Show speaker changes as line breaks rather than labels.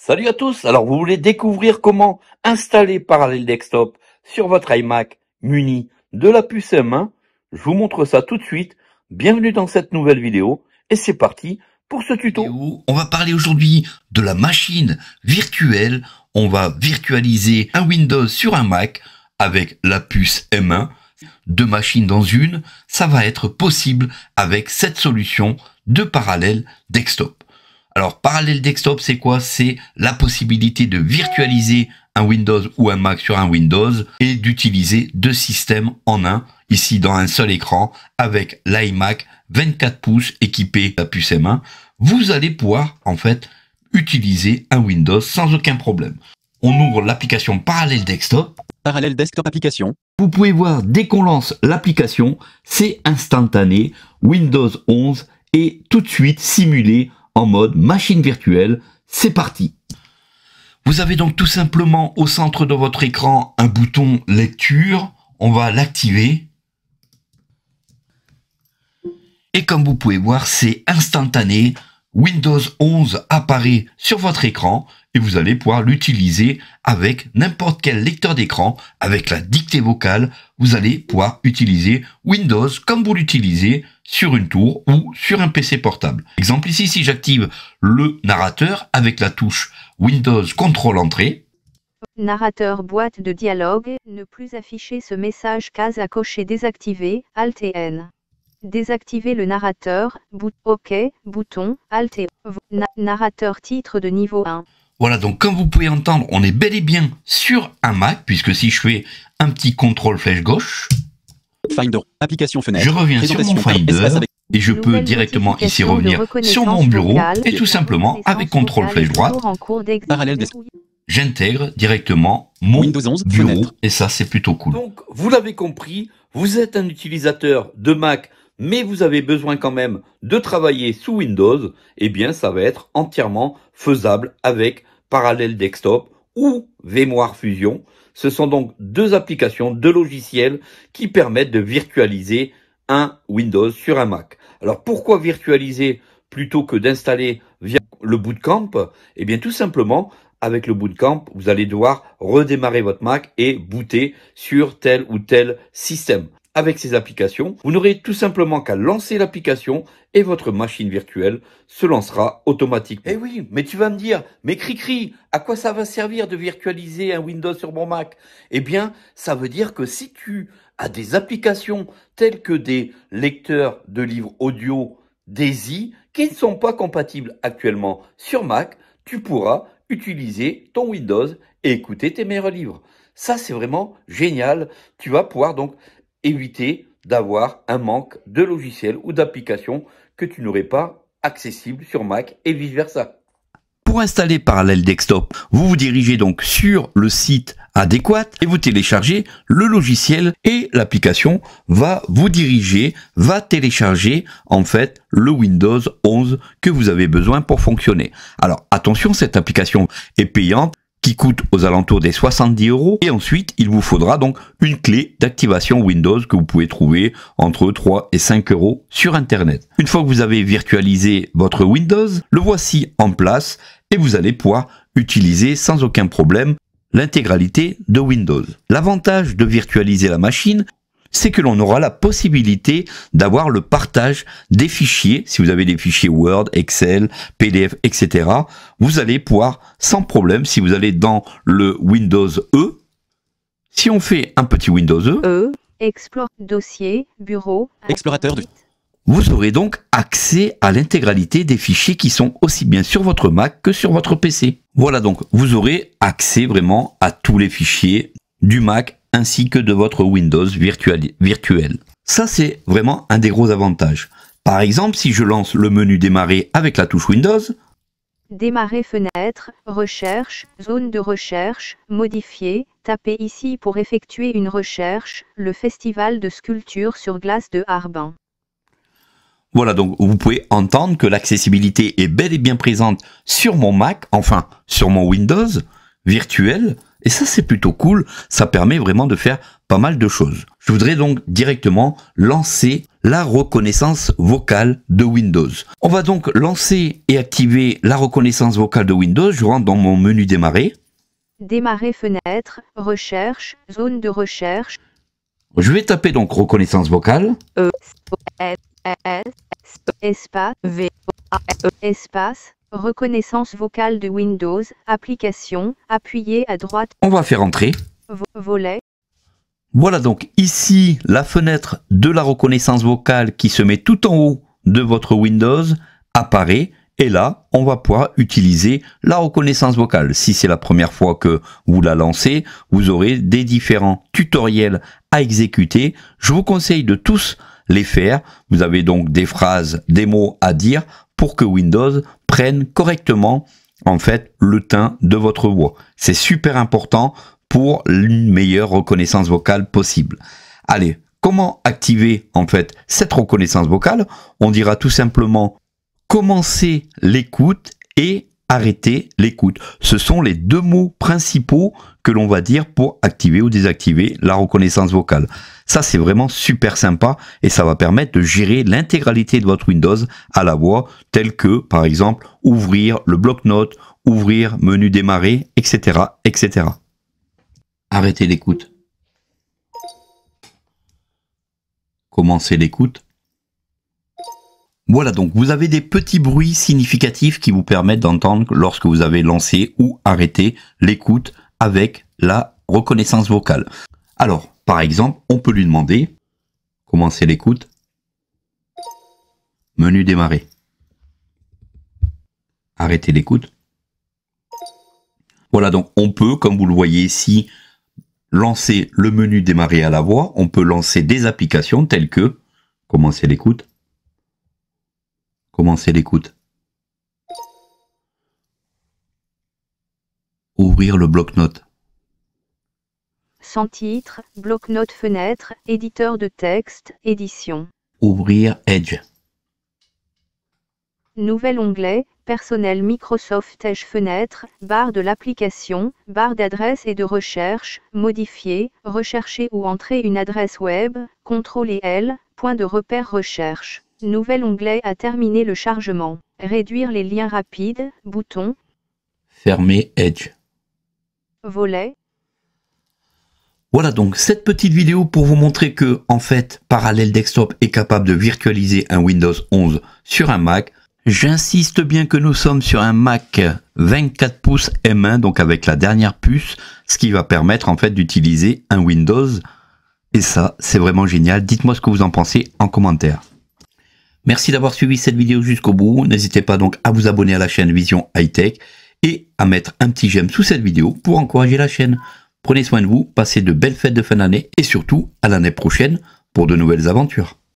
Salut à tous, alors vous voulez découvrir comment installer Parallel Desktop sur votre iMac muni de la puce M1 Je vous montre ça tout de suite, bienvenue dans cette nouvelle vidéo et c'est parti pour ce tuto. On va parler aujourd'hui de la machine virtuelle, on va virtualiser un Windows sur un Mac avec la puce M1, deux machines dans une, ça va être possible avec cette solution de Parallel Desktop. Alors, parallèle desktop, c'est quoi C'est la possibilité de virtualiser un Windows ou un Mac sur un Windows et d'utiliser deux systèmes en un, ici dans un seul écran, avec l'iMac 24 pouces équipé la puce M1. Vous allez pouvoir, en fait, utiliser un Windows sans aucun problème. On ouvre l'application Parallèle Desktop. Parallèle Desktop application. Vous pouvez voir, dès qu'on lance l'application, c'est instantané, Windows 11 est tout de suite simulé en mode machine virtuelle. C'est parti Vous avez donc tout simplement au centre de votre écran un bouton lecture. On va l'activer. Et comme vous pouvez voir, c'est instantané. Windows 11 apparaît sur votre écran et vous allez pouvoir l'utiliser avec n'importe quel lecteur d'écran, avec la dictée vocale, vous allez pouvoir utiliser Windows comme vous l'utilisez sur une tour ou sur un PC portable. Exemple ici, si j'active le narrateur avec la touche Windows Contrôle Entrée,
Narrateur boîte de dialogue, ne plus afficher ce message case à cocher désactiver, Alt et N. Désactiver le narrateur, OK, bouton, Alt et narrateur titre de niveau 1.
Voilà, donc comme vous pouvez entendre, on est bel et bien sur un Mac, puisque si je fais un petit contrôle flèche gauche, application je reviens sur mon Finder, et je peux directement ici revenir sur mon bureau, et tout simplement, avec contrôle flèche droite, j'intègre directement mon bureau et ça c'est plutôt cool. Donc vous l'avez compris, vous êtes un utilisateur de Mac mais vous avez besoin quand même de travailler sous Windows, eh bien ça va être entièrement faisable avec Parallel Desktop ou VMware Fusion. Ce sont donc deux applications, deux logiciels qui permettent de virtualiser un Windows sur un Mac. Alors pourquoi virtualiser plutôt que d'installer via le bootcamp Eh bien tout simplement avec le bootcamp, vous allez devoir redémarrer votre Mac et booter sur tel ou tel système avec ces applications, vous n'aurez tout simplement qu'à lancer l'application et votre machine virtuelle se lancera automatiquement. Eh oui, mais tu vas me dire, mais Cricri, à quoi ça va servir de virtualiser un Windows sur mon Mac Eh bien, ça veut dire que si tu as des applications telles que des lecteurs de livres audio Daisy qui ne sont pas compatibles actuellement sur Mac, tu pourras utiliser ton Windows et écouter tes meilleurs livres. Ça, c'est vraiment génial. Tu vas pouvoir donc éviter d'avoir un manque de logiciels ou d'applications que tu n'aurais pas accessible sur Mac et vice-versa. Pour installer Parallel Desktop, vous vous dirigez donc sur le site adéquat et vous téléchargez le logiciel et l'application va vous diriger, va télécharger en fait le Windows 11 que vous avez besoin pour fonctionner. Alors attention, cette application est payante coûte aux alentours des 70 euros. Et ensuite, il vous faudra donc une clé d'activation Windows que vous pouvez trouver entre 3 et 5 euros sur Internet. Une fois que vous avez virtualisé votre Windows, le voici en place et vous allez pouvoir utiliser sans aucun problème l'intégralité de Windows. L'avantage de virtualiser la machine, c'est que l'on aura la possibilité d'avoir le partage des fichiers. Si vous avez des fichiers Word, Excel, PDF, etc., vous allez pouvoir sans problème, si vous allez dans le Windows E, si on fait un petit Windows E, e
Explore dossier, bureau,
explorateur de... Vous aurez donc accès à l'intégralité des fichiers qui sont aussi bien sur votre Mac que sur votre PC. Voilà donc, vous aurez accès vraiment à tous les fichiers du Mac ainsi que de votre Windows virtuel. Ça, c'est vraiment un des gros avantages. Par exemple, si je lance le menu démarrer avec la touche Windows,
Démarrer fenêtre, recherche, zone de recherche, modifier, taper ici pour effectuer une recherche, le festival de sculpture sur glace de Harbin.
Voilà, donc vous pouvez entendre que l'accessibilité est bel et bien présente sur mon Mac, enfin sur mon Windows virtuel, et ça, c'est plutôt cool. Ça permet vraiment de faire pas mal de choses. Je voudrais donc directement lancer la reconnaissance vocale de Windows. On va donc lancer et activer la reconnaissance vocale de Windows. Je rentre dans mon menu démarrer.
Démarrer fenêtre, recherche, zone de recherche.
Je vais taper donc reconnaissance vocale.
E, V, espace, Reconnaissance vocale de Windows, application, appuyez à droite.
On va faire entrer. volet. Voilà donc ici la fenêtre de la reconnaissance vocale qui se met tout en haut de votre Windows apparaît et là, on va pouvoir utiliser la reconnaissance vocale. Si c'est la première fois que vous la lancez, vous aurez des différents tutoriels à exécuter. Je vous conseille de tous les faire. Vous avez donc des phrases, des mots à dire pour que Windows prenne correctement en fait le teint de votre voix. C'est super important pour une meilleure reconnaissance vocale possible. Allez, comment activer en fait cette reconnaissance vocale On dira tout simplement commencer l'écoute et Arrêtez l'écoute. Ce sont les deux mots principaux que l'on va dire pour activer ou désactiver la reconnaissance vocale. Ça, c'est vraiment super sympa et ça va permettre de gérer l'intégralité de votre Windows à la voix, tel que, par exemple, ouvrir le bloc-notes, ouvrir menu démarrer, etc., etc. Arrêtez l'écoute. Commencez l'écoute. Voilà donc, vous avez des petits bruits significatifs qui vous permettent d'entendre lorsque vous avez lancé ou arrêté l'écoute avec la reconnaissance vocale. Alors, par exemple, on peut lui demander commencer l'écoute, menu démarrer, arrêter l'écoute. Voilà donc, on peut, comme vous le voyez ici, lancer le menu démarrer à la voix, on peut lancer des applications telles que commencer l'écoute, Commencer l'écoute. Ouvrir le bloc-notes.
Sans titre, bloc-notes fenêtre, éditeur de texte, édition.
Ouvrir Edge.
Nouvel onglet, personnel Microsoft Edge fenêtre, barre de l'application, barre d'adresse et de recherche, modifier, rechercher ou entrer une adresse web, contrôler L, point de repère recherche. Nouvel onglet à terminer le chargement. Réduire les liens rapides, bouton.
Fermer Edge. Volet. Voilà donc cette petite vidéo pour vous montrer que, en fait, Parallel Desktop est capable de virtualiser un Windows 11 sur un Mac. J'insiste bien que nous sommes sur un Mac 24 pouces M1, donc avec la dernière puce, ce qui va permettre en fait d'utiliser un Windows. Et ça, c'est vraiment génial. Dites-moi ce que vous en pensez en commentaire. Merci d'avoir suivi cette vidéo jusqu'au bout. N'hésitez pas donc à vous abonner à la chaîne Vision Hightech Tech et à mettre un petit j'aime sous cette vidéo pour encourager la chaîne. Prenez soin de vous, passez de belles fêtes de fin d'année et surtout à l'année prochaine pour de nouvelles aventures.